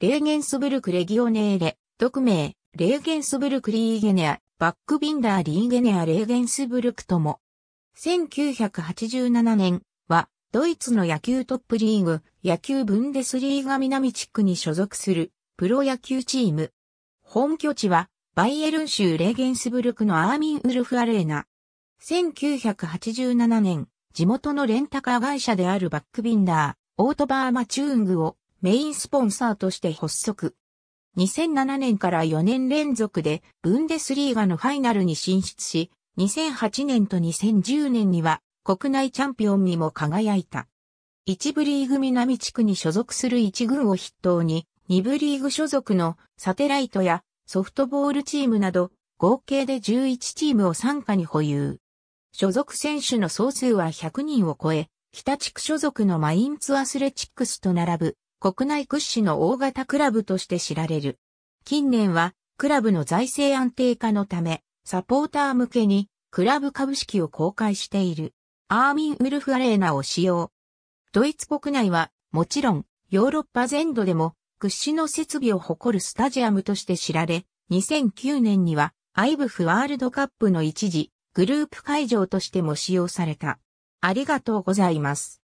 レーゲンスブルクレギオネーレ、特名、レーゲンスブルクリーゲネア、バックビンダーリーゲネアレーゲンスブルクとも。1987年は、ドイツの野球トップリーグ、野球ブンデスリーガ南地区に所属する、プロ野球チーム。本拠地は、バイエルン州レーゲンスブルクのアーミンウルフアレーナ。1987年、地元のレンタカー会社であるバックビンダー、オートバーマチューングをメインスポンサーとして発足。2007年から4年連続でブンデスリーガのファイナルに進出し、2008年と2010年には国内チャンピオンにも輝いた。1部リーグ南地区に所属する1軍を筆頭に、2部リーグ所属のサテライトやソフトボールチームなど、合計で11チームを参加に保有。所属選手の総数は100人を超え、北地区所属のマインツアスレチックスと並ぶ国内屈指の大型クラブとして知られる。近年は、クラブの財政安定化のため、サポーター向けに、クラブ株式を公開している。アーミン・ウルフ・アレーナを使用。ドイツ国内は、もちろん、ヨーロッパ全土でも、屈指の設備を誇るスタジアムとして知られ、2009年には、アイブフワールドカップの一時、グループ会場としても使用された。ありがとうございます。